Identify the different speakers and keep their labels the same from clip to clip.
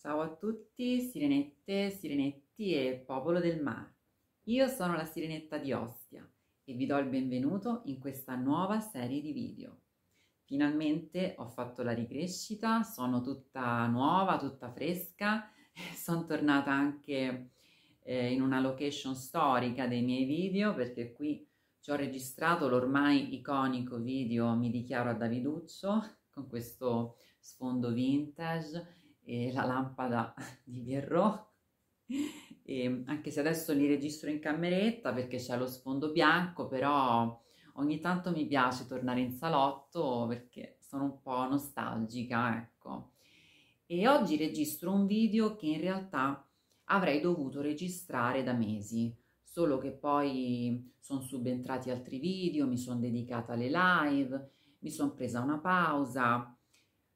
Speaker 1: Ciao a tutti, sirenette, sirenetti e popolo del mare. Io sono la sirenetta di Ostia e vi do il benvenuto in questa nuova serie di video. Finalmente ho fatto la ricrescita, sono tutta nuova, tutta fresca, sono tornata anche eh, in una location storica dei miei video perché qui ci ho registrato l'ormai iconico video Mi dichiaro a Daviduccio con questo sfondo vintage eh, la lampada di Pierrot e anche se adesso li registro in cameretta perché c'è lo sfondo bianco però ogni tanto mi piace tornare in salotto perché sono un po' nostalgica ecco e oggi registro un video che in realtà avrei dovuto registrare da mesi solo che poi sono subentrati altri video mi sono dedicata alle live mi sono presa una pausa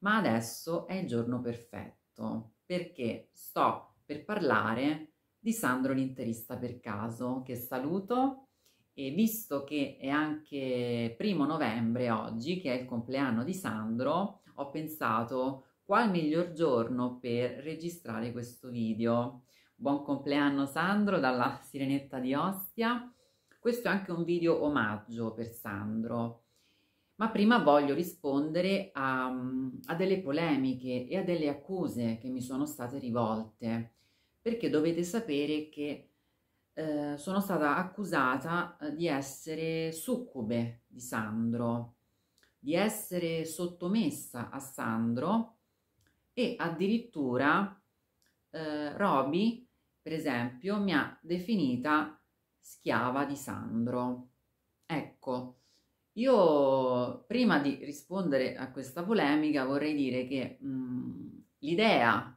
Speaker 1: ma adesso è il giorno perfetto diretto perché sto per parlare di Sandro l'interista per caso che saluto e visto che è anche primo novembre oggi che è il compleanno di Sandro ho pensato qual miglior giorno per registrare questo video buon compleanno Sandro dalla Sirenetta di Ostia questo è anche un video omaggio per Sandro ma prima voglio rispondere a, a, delle polemiche e a delle accuse che mi sono state rivolte, perché dovete sapere che eh, sono stata accusata eh, di essere succube di Sandro, di essere sottomessa a Sandro e addirittura eh, Roby, per esempio, mi ha definita schiava di Sandro. Ecco, io prima di rispondere a questa polemica vorrei dire che mh, mm, l'idea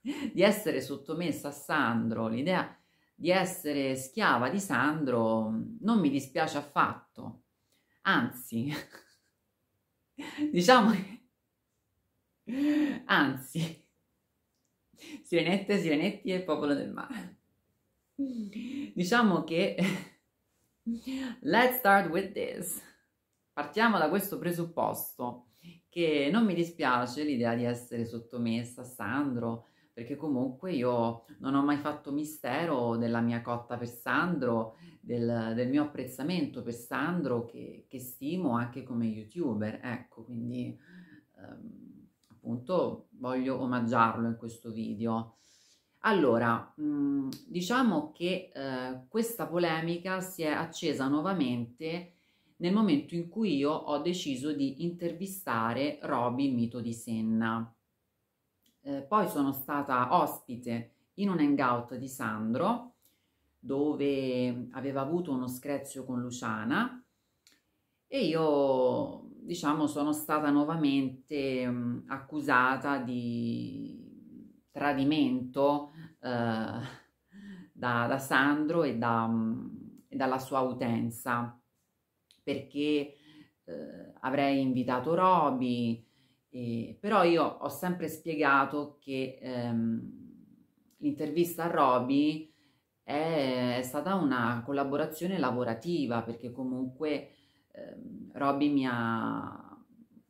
Speaker 1: di essere sottomessa a Sandro, l'idea di essere schiava di Sandro non mi dispiace affatto. Anzi, diciamo che... Anzi, sirenette, sirenetti e popolo del mare. Diciamo che Let's start with this. Partiamo da questo presupposto che non mi dispiace l'idea di essere sottomessa a Sandro, perché comunque io non ho mai fatto mistero della mia cotta per Sandro, del, del mio apprezzamento per Sandro che, che, stimo anche come youtuber, ecco, quindi ehm, appunto voglio omaggiarlo in questo video. Allora, mm, diciamo che eh, questa polemica si è accesa nuovamente nel momento in cui io ho deciso di intervistare Roby, il mito di Senna. Eh, poi sono stata ospite in un hangout di Sandro, dove aveva avuto uno screzio con Luciana e io, diciamo, sono stata nuovamente mh, mm, accusata di tradimento eh, da, da Sandro e, da, mm, e, dalla sua utenza, perché eh, avrei invitato Roby, però io ho sempre spiegato che ehm, l'intervista a Roby è, è, stata una collaborazione lavorativa perché comunque ehm, Roby mi ha,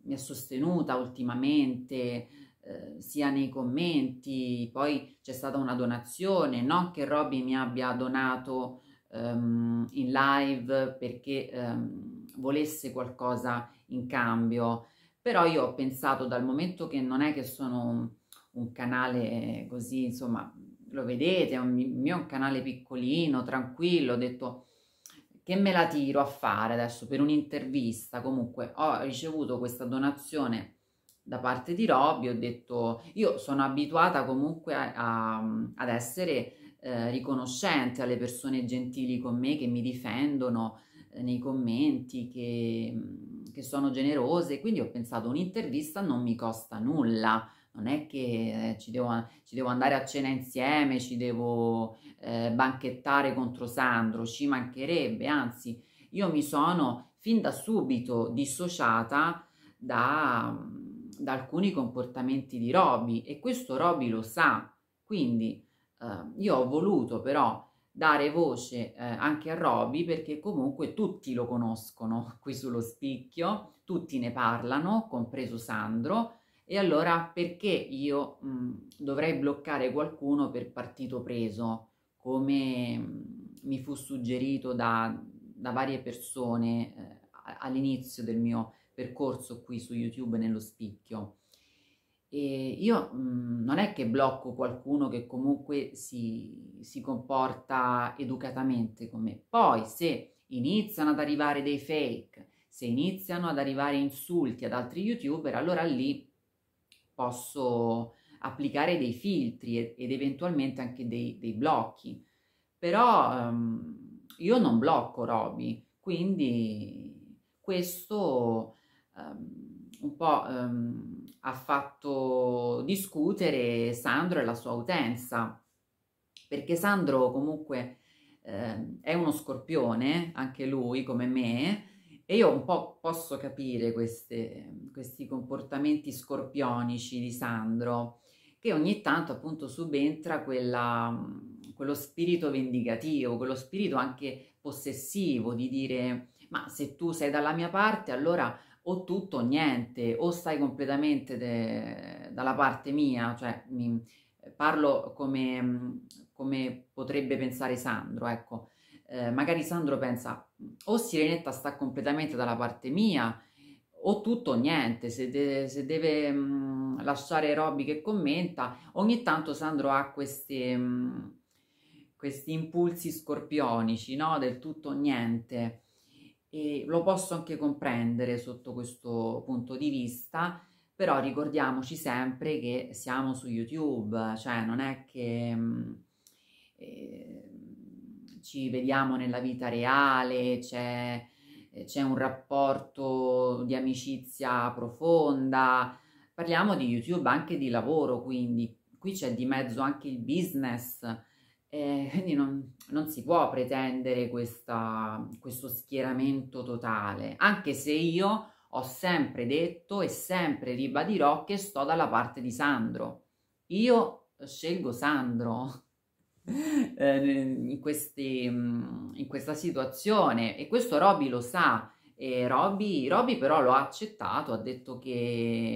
Speaker 1: mi ha sostenuta ultimamente eh, sia nei commenti, poi c'è stata una donazione, non che Robby mi abbia donato um, in live perché um, volesse qualcosa in cambio, però io ho pensato dal momento che non è che sono un, un canale così, insomma, lo vedete, è un mio canale piccolino, tranquillo, ho detto che me la tiro a fare adesso per un'intervista, comunque ho ricevuto questa donazione da parte di Robby ho detto io sono abituata comunque a, a, ad essere eh, riconoscente alle persone gentili con me che mi difendono eh, nei commenti che, mm, che, sono generose quindi ho pensato un'intervista non mi costa nulla non è che eh, ci, devo, ci, devo, andare a cena insieme ci devo eh, banchettare contro Sandro ci mancherebbe anzi io mi sono fin da subito dissociata da da alcuni comportamenti di Roby e questo Roby lo sa. Quindi eh, io ho voluto però dare voce eh, anche a Roby perché comunque tutti lo conoscono qui sullo spicchio, tutti ne parlano, compreso Sandro. E allora perché io mh, mm, dovrei bloccare qualcuno per partito preso, come mh, mm, mi fu suggerito da, da varie persone eh, all'inizio del mio percorso qui su YouTube nello spicchio. E io mh, mm, non è che blocco qualcuno che comunque si, si comporta educatamente con me. Poi se iniziano ad arrivare dei fake, se iniziano ad arrivare insulti ad altri youtuber, allora lì posso applicare dei filtri ed, eventualmente anche dei, dei blocchi. Però um, io non blocco Roby, quindi questo um, un po' um, ha fatto discutere Sandro e la sua utenza, perché Sandro comunque eh, è uno scorpione, anche lui come me, e io un po' posso capire queste, questi comportamenti scorpionici di Sandro, che ogni tanto appunto subentra quella, quello spirito vendicativo, quello spirito anche possessivo di dire ma se tu sei dalla mia parte allora o tutto o niente, o stai completamente de, dalla parte mia, cioè mi, eh, parlo come, come, potrebbe pensare Sandro, ecco. Eh, magari Sandro pensa o Sirenetta sta completamente dalla parte mia o tutto o niente, se, de, se deve mh, mm, lasciare Robby che commenta, ogni tanto Sandro ha queste, mh, mm, questi impulsi scorpionici, no? del tutto o niente, e lo posso anche comprendere sotto questo punto di vista, però ricordiamoci sempre che siamo su YouTube, cioè non è che eh, ci vediamo nella vita reale, c'è, eh, c'è un rapporto di amicizia profonda, parliamo di YouTube anche di lavoro, quindi qui c'è di mezzo anche il business eh, quindi non, non, si può pretendere questa, questo schieramento totale, anche se io ho sempre detto e sempre ribadirò che sto dalla parte di Sandro. Io scelgo Sandro eh, in, questi, mm, in, questa situazione e questo Roby lo sa. E Roby, Roby però lo ha accettato, ha detto che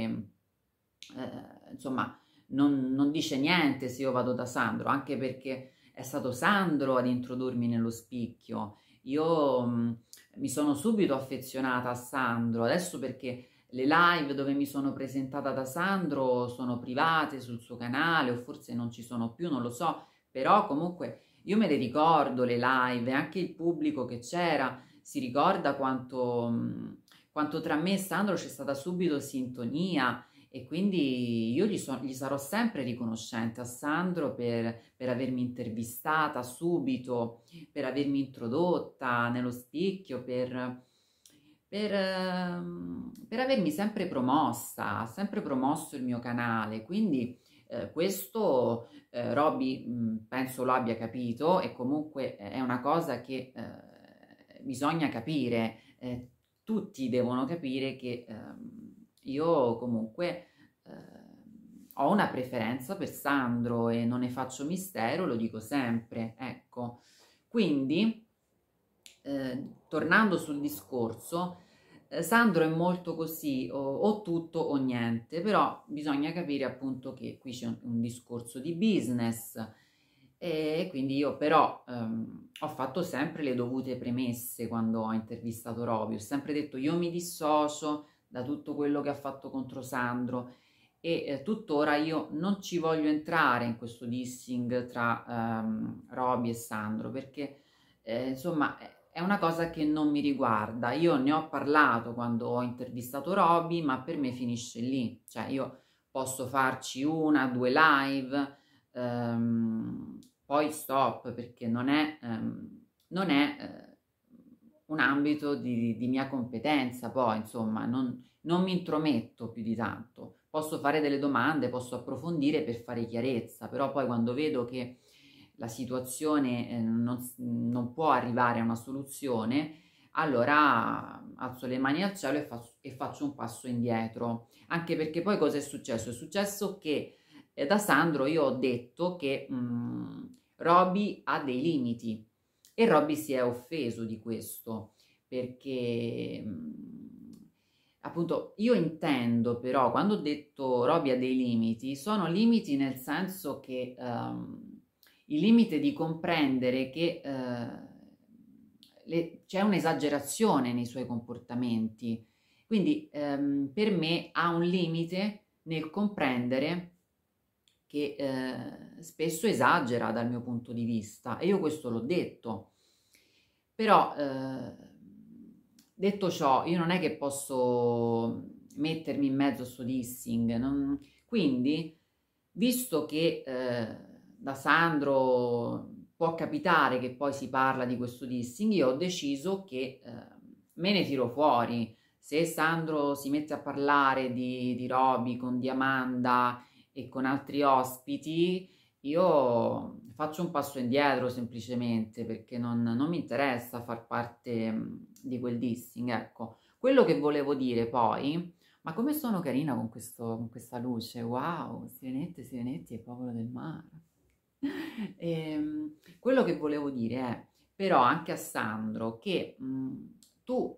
Speaker 1: eh, insomma non, non dice niente se io vado da Sandro, anche perché è stato Sandro ad introdurmi nello spicchio. Io mh, mm, mi sono subito affezionata a Sandro, adesso perché le live dove mi sono presentata da Sandro sono private sul suo canale o forse non ci sono più, non lo so, però comunque io me le ricordo le live, anche il pubblico che c'era si ricorda quanto, mm, quanto tra me e Sandro c'è stata subito sintonia, e quindi io gli, so, gli sarò sempre riconoscente a Sandro per, per, avermi intervistata subito, per avermi introdotta nello spicchio, per, per, per avermi sempre promossa, sempre promosso il mio canale. Quindi eh, questo eh, Robby mm, penso lo abbia capito e comunque eh, è una cosa che eh, bisogna capire. Eh, tutti devono capire che... Ehm, io comunque eh, ho una preferenza per Sandro e non ne faccio mistero, lo dico sempre, ecco. Quindi, eh, tornando sul discorso, eh, Sandro è molto così, o, o, tutto o niente, però bisogna capire appunto che qui c'è un, un discorso di business, e quindi io però ehm, ho fatto sempre le dovute premesse quando ho intervistato Roby, ho sempre detto io mi dissocio da tutto quello che ha fatto contro Sandro e eh, tuttora io non ci voglio entrare in questo dissing tra ehm, Roby e Sandro perché eh, insomma è una cosa che non mi riguarda. Io ne ho parlato quando ho intervistato Roby, ma per me finisce lì. Cioè io posso farci una, due live, ehm, poi stop perché non è, ehm, non è eh, un ambito di, di mia competenza, poi insomma non, non mi intrometto più di tanto, posso fare delle domande, posso approfondire per fare chiarezza, però poi quando vedo che la situazione eh, non, non, può arrivare a una soluzione, allora alzo le mani al cielo e, fa, e faccio un passo indietro. Anche perché poi cosa è successo? È successo che eh, da Sandro io ho detto che mh, mm, Roby ha dei limiti, e Robby si è offeso di questo perché mm, appunto io intendo però quando ho detto Robby ha dei limiti, sono limiti nel senso che um, il limite di comprendere che uh, c'è un'esagerazione nei suoi comportamenti. Quindi um, per me ha un limite nel comprendere che eh, spesso esagera dal mio punto di vista e io questo l'ho detto però eh, detto ciò, io non è che posso mettermi in mezzo a sto dissing, non... quindi visto che eh, da Sandro può capitare che poi si parla di questo dissing, io ho deciso che eh, me ne tiro fuori. Se Sandro si mette a parlare di, di Roby con Diamanda e con altri ospiti, io faccio un passo indietro semplicemente perché non, non mi interessa far parte mm, di quel dissing, ecco. Quello che volevo dire poi, ma come sono carina con, questo, con questa luce, wow, sirenette, sirenetti e popolo del mare. e, ehm, quello che volevo dire è, però anche a Sandro, che mh, mm, tu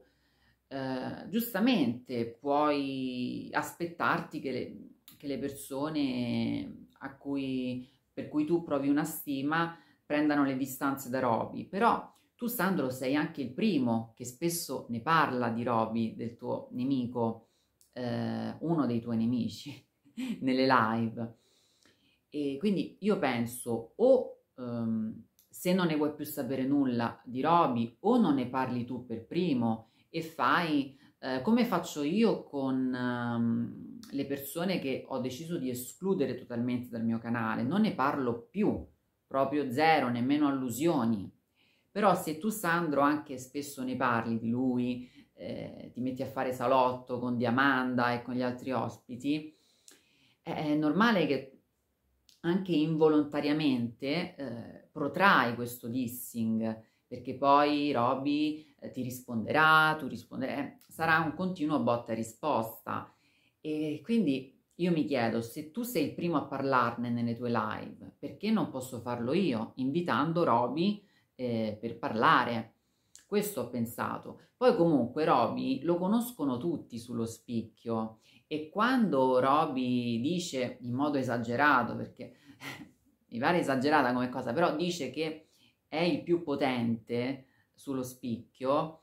Speaker 1: eh, giustamente puoi aspettarti che le, che le persone a cui per cui tu provi una stima, prendano le distanze da Roby, però tu Sandro sei anche il primo che spesso ne parla di Roby, del tuo nemico, eh, uno dei tuoi nemici, nelle live. E quindi io penso o ehm, se non ne vuoi più sapere nulla di Roby o non ne parli tu per primo e fai eh, come faccio io con... Ehm, le persone che ho deciso di escludere totalmente dal mio canale, non ne parlo più, proprio zero, nemmeno allusioni. Però se tu Sandro anche spesso ne parli di lui, eh, ti metti a fare salotto con Diamanda e con gli altri ospiti, è normale che anche involontariamente eh, protrai questo dissing perché poi Robby eh, ti risponderà, tu risponderai, eh, sarà un continuo botta e risposta e quindi io mi chiedo, se tu sei il primo a parlarne nelle tue live, perché non posso farlo io, invitando Roby eh, per parlare? Questo ho pensato. Poi comunque Roby lo conoscono tutti sullo spicchio e quando Roby dice in modo esagerato, perché mi pare esagerata come cosa, però dice che è il più potente sullo spicchio,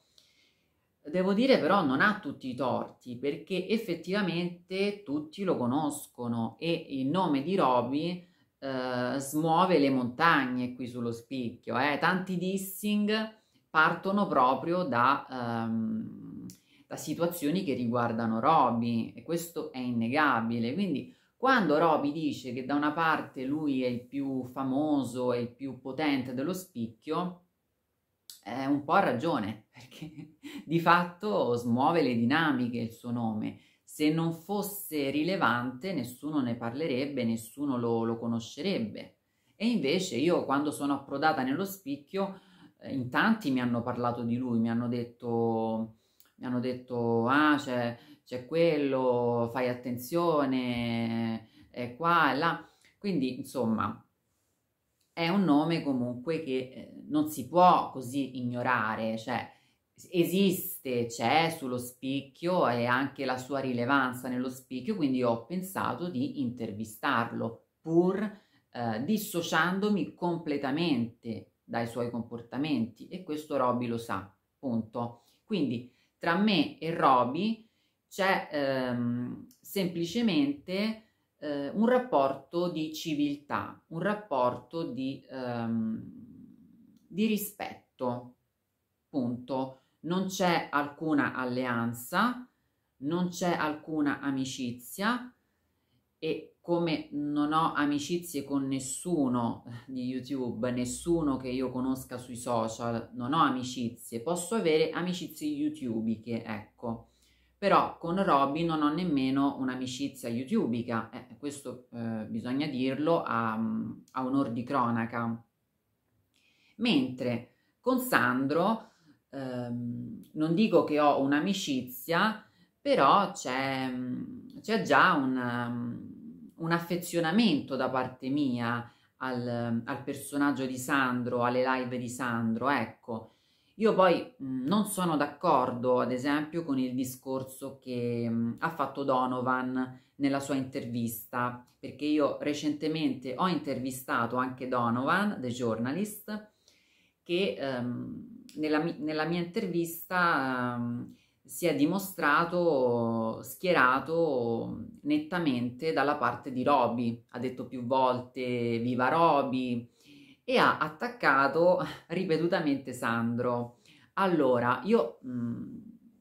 Speaker 1: Devo dire però non ha tutti i torti perché effettivamente tutti lo conoscono e il nome di Roby eh, smuove le montagne qui sullo spicchio. Eh. Tanti dissing partono proprio da, ehm, da situazioni che riguardano Roby e questo è innegabile. Quindi quando Roby dice che da una parte lui è il più famoso e il più potente dello spicchio, eh, un po' ha ragione, perché di fatto smuove le dinamiche il suo nome. Se non fosse rilevante nessuno ne parlerebbe, nessuno lo, lo conoscerebbe. E invece io quando sono approdata nello spicchio, eh, in tanti mi hanno parlato di lui, mi hanno detto, mi hanno detto ah c'è, c'è quello, fai attenzione, è qua e là. Quindi insomma è un nome comunque che... Eh, non si può così ignorare, cioè esiste, c'è sullo spicchio e anche la sua rilevanza nello spicchio, quindi ho pensato di intervistarlo pur eh, dissociandomi completamente dai suoi comportamenti e questo Roby lo sa, punto. Quindi tra me e Roby c'è ehm, semplicemente eh, un rapporto di civiltà, un rapporto di... Ehm, di rispetto. Punto. Non c'è alcuna alleanza, non c'è alcuna amicizia e come non ho amicizie con nessuno di YouTube, nessuno che io conosca sui social, non ho amicizie, posso avere amicizie youtubiche, ecco. Però con Robby non ho nemmeno un'amicizia youtubica, eh, questo eh, bisogna dirlo a, a onor di cronaca mentre con Sandro ehm, non dico che ho un'amicizia, però c'è, già un, un, affezionamento da parte mia al, al, personaggio di Sandro, alle live di Sandro, ecco. Io poi mh, mm, non sono d'accordo, ad esempio, con il discorso che mh, mm, ha fatto Donovan nella sua intervista, perché io recentemente ho intervistato anche Donovan, The Journalist, che ehm, nella, nella, mia intervista ehm, si è dimostrato schierato nettamente dalla parte di Roby, ha detto più volte viva Roby e ha attaccato ripetutamente Sandro. Allora, io mh,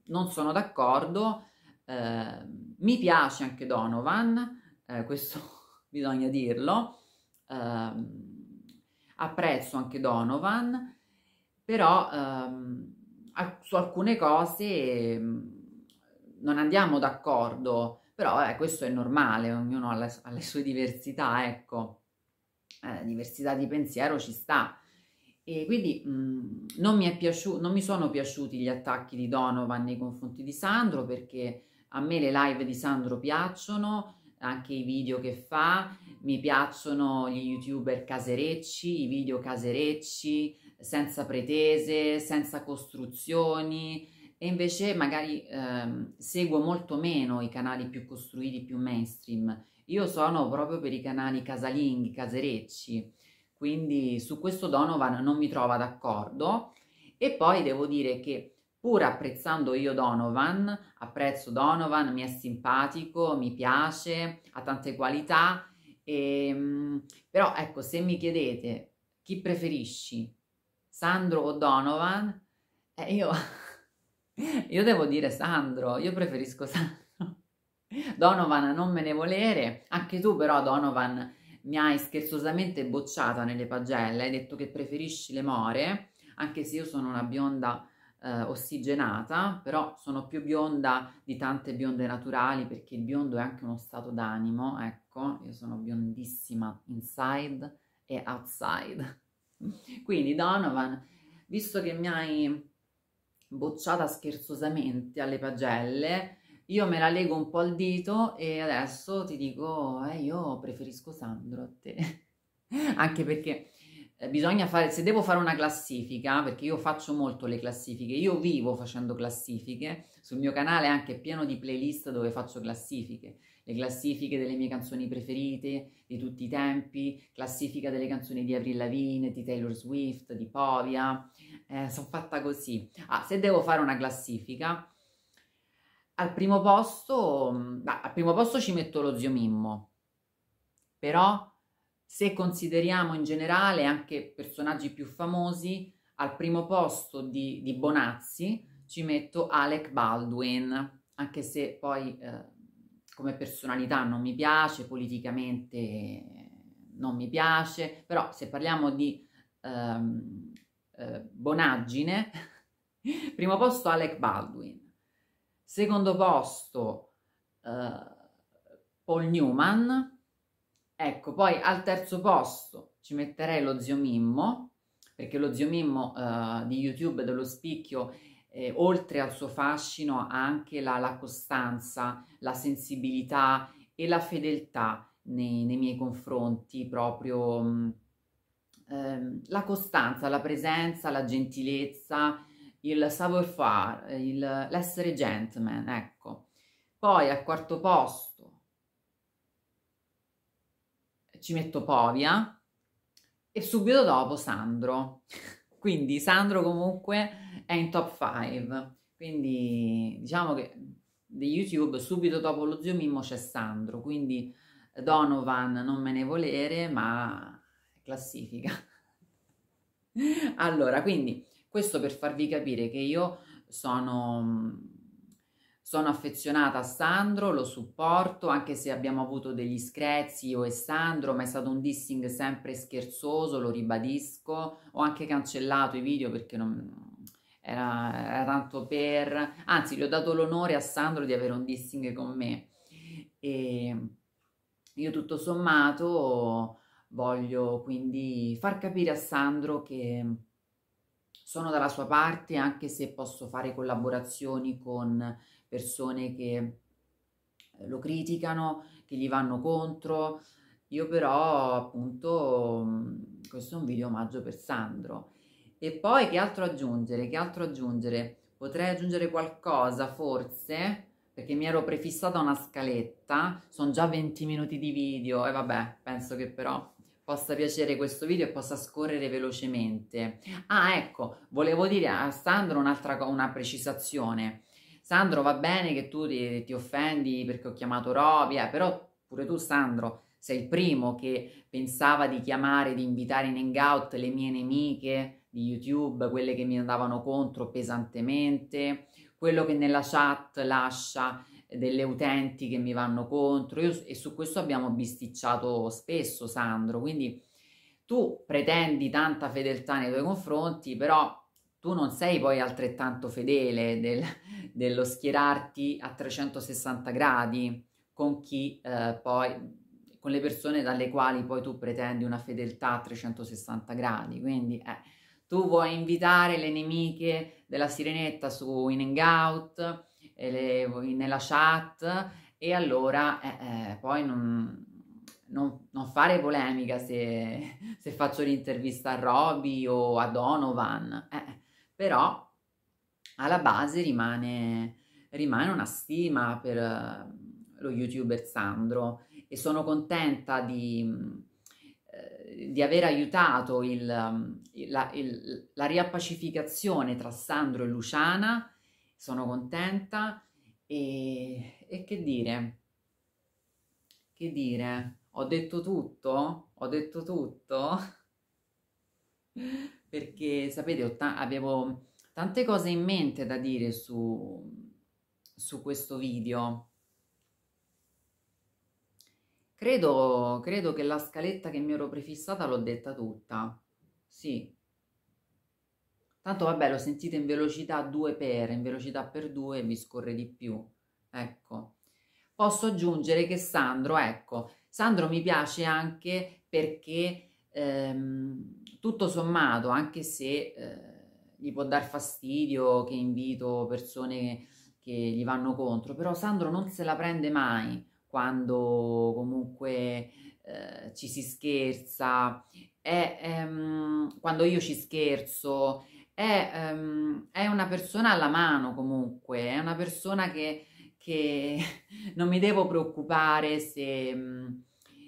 Speaker 1: non sono d'accordo, eh, mi piace anche Donovan, eh, questo bisogna dirlo, eh, apprezzo anche Donovan, però ehm, su alcune cose mhmm, non andiamo d'accordo, però eh, questo è normale, ognuno ha, la, ha le sue diversità, ecco, eh, diversità di pensiero ci sta. E quindi mh, mhmm, non, mi piaciuto, non, mi sono piaciuti gli attacchi di Donovan nei confronti di Sandro perché a me le live di Sandro piacciono, anche i video che fa, mi piacciono gli youtuber caserecci, i video caserecci, senza pretese, senza costruzioni e invece magari ehm, seguo molto meno i canali più costruiti, più mainstream. Io sono proprio per i canali casalinghi, caserecci, quindi su questo Donovan non mi trova d'accordo e poi devo dire che pur apprezzando io Donovan, apprezzo Donovan, mi è simpatico, mi piace, ha tante qualità, e, ehm, però ecco, se mi chiedete chi preferisci, Sandro o Donovan, eh, io, io devo dire Sandro, io preferisco Sandro. Donovan non me ne volere, anche tu però Donovan mi hai scherzosamente bocciata nelle pagelle, hai detto che preferisci le more, anche se io sono una bionda eh, ossigenata, però sono più bionda di tante bionde naturali perché il biondo è anche uno stato d'animo, ecco, io sono biondissima inside e outside. Quindi Donovan, visto che mi hai bocciata scherzosamente alle pagelle, io me la leggo un po' al dito e adesso ti dico, eh, io preferisco Sandro a te. Anche perché eh, bisogna fare, se devo fare una classifica, perché io faccio molto le classifiche, io vivo facendo classifiche, sul mio canale è anche pieno di playlist dove faccio classifiche, le classifiche delle mie canzoni preferite di tutti i tempi, classifica delle canzoni di Avril Lavigne, di Taylor Swift, di Povia, eh, sono fatta così. Ah, se devo fare una classifica, al primo posto, mm, ah, al primo posto ci metto lo zio Mimmo, però se consideriamo in generale anche personaggi più famosi, al primo posto di, di Bonazzi ci metto Alec Baldwin, anche se poi... Eh, come personalità non mi piace, politicamente eh, non mi piace, però se parliamo di ehm, eh, bonaggine, primo posto Alec Baldwin, secondo posto eh, Paul Newman, ecco, poi al terzo posto ci metterei lo zio Mimmo, perché lo zio Mimmo eh, di YouTube dello Spicchio eh, oltre al suo fascino ha anche la, la, costanza, la sensibilità e la fedeltà nei, nei miei confronti, proprio mm, ehm, la costanza, la presenza, la gentilezza, il savoir-faire, l'essere gentleman, ecco. Poi al quarto posto ci metto Povia e subito dopo Sandro. Quindi Sandro comunque è in top 5. Quindi diciamo che di YouTube subito dopo lo zio Mimmo c'è Sandro, quindi Donovan non me ne volere, ma classifica. allora, quindi questo per farvi capire che io sono sono affezionata a Sandro, lo supporto, anche se abbiamo avuto degli screzi io e Sandro, ma è stato un dissing sempre scherzoso, lo ribadisco. Ho anche cancellato i video perché non era, era tanto per... Anzi, gli ho dato l'onore a Sandro di avere un dissing con me. E io tutto sommato voglio quindi far capire a Sandro che sono dalla sua parte anche se posso fare collaborazioni con persone che eh, lo criticano, che gli vanno contro. Io però appunto mm, questo è un video omaggio per Sandro. E poi che altro aggiungere? Che altro aggiungere? Potrei aggiungere qualcosa forse perché mi ero prefissata una scaletta, sono già 20 minuti di video e vabbè, penso che però possa piacere questo video e possa scorrere velocemente. Ah, ecco, volevo dire a Sandro un'altra una precisazione Sandro va bene che tu ti, ti offendi perché ho chiamato Roby, eh, però pure tu Sandro sei il primo che pensava di chiamare, di invitare in hangout le mie nemiche di YouTube, quelle che mi andavano contro pesantemente, quello che nella chat lascia delle utenti che mi vanno contro Io, e su questo abbiamo bisticciato spesso Sandro, quindi tu pretendi tanta fedeltà nei tuoi confronti, però tu non sei poi altrettanto fedele del, dello schierarti a 360 gradi con chi eh, poi con le persone dalle quali poi tu pretendi una fedeltà a 360 gradi, quindi eh, tu vuoi invitare le nemiche della sirenetta su in hangout eh, nella chat e allora eh, eh, poi non, non, non, fare polemica se, se faccio l'intervista a Roby o a Donovan eh, eh però alla base rimane, rimane una stima per eh, lo youtuber Sandro e sono contenta di, eh, di aver aiutato il, la, il, la riappacificazione tra Sandro e Luciana, sono contenta e, e che dire, che dire, ho detto tutto, ho detto tutto. perché sapete, ta avevo tante cose in mente da dire su, su questo video. Credo, credo che la scaletta che mi ero prefissata l'ho detta tutta. Sì. Tanto vabbè, lo sentite in velocità 2 per, in velocità per 2 vi scorre di più. Ecco. Posso aggiungere che Sandro, ecco, Sandro mi piace anche perché ehm, tutto sommato, anche se eh, gli può dar fastidio che invito persone che gli vanno contro, però Sandro non se la prende mai quando comunque eh, ci si scherza, è, ehm, quando io ci scherzo, è, ehm, è, una persona alla mano comunque, è una persona che, che non mi devo preoccupare se, mm,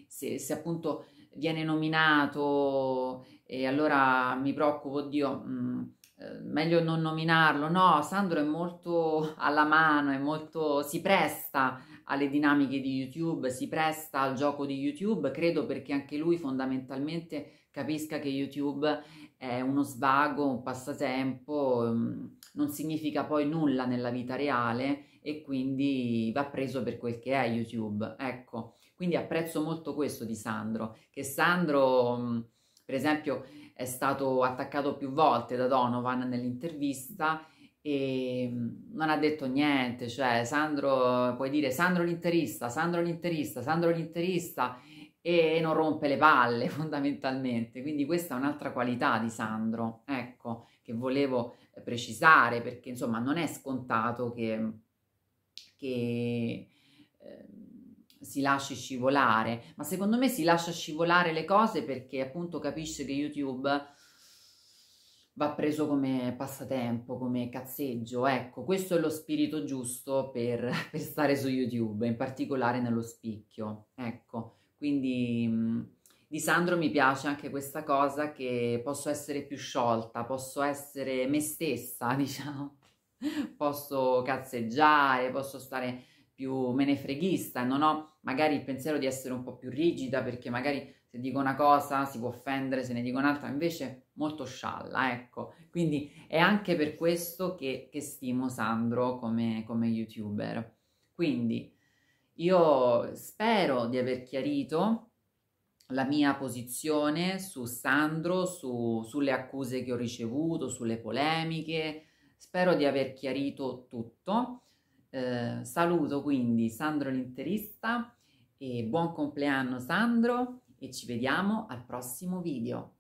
Speaker 1: se, se appunto viene nominato e allora mi preoccupo, oddio, mh, mm, eh, meglio non nominarlo, no, Sandro è molto alla mano, è molto, si presta alle dinamiche di YouTube, si presta al gioco di YouTube, credo perché anche lui fondamentalmente capisca che YouTube è uno svago, un passatempo, mm, non significa poi nulla nella vita reale e quindi va preso per quel che è YouTube. Ecco, quindi apprezzo molto questo di Sandro, che Sandro mm, per esempio è stato attaccato più volte da Donovan nell'intervista e mm, non ha detto niente, cioè Sandro, puoi dire Sandro l'interista, Sandro l'interista, Sandro l'interista e non rompe le palle fondamentalmente, quindi questa è un'altra qualità di Sandro, ecco, che volevo precisare perché insomma non è scontato che, che si lasci scivolare, ma secondo me si lascia scivolare le cose perché appunto capisce che YouTube va preso come passatempo, come cazzeggio, ecco, questo è lo spirito giusto per, per stare su YouTube, in particolare nello spicchio, ecco, quindi di Sandro mi piace anche questa cosa che posso essere più sciolta, posso essere me stessa, diciamo, posso cazzeggiare, posso stare più menefreghista, non ho magari il pensiero di essere un po' più rigida perché magari se dico una cosa si può offendere, se ne dico un'altra, invece molto scialla, ecco. Quindi è anche per questo che, che stimo Sandro come, come youtuber. Quindi io spero di aver chiarito la mia posizione su Sandro, su, sulle accuse che ho ricevuto, sulle polemiche, spero di aver chiarito tutto. Eh, saluto quindi Sandro l'interista e buon compleanno Sandro e ci vediamo al prossimo video.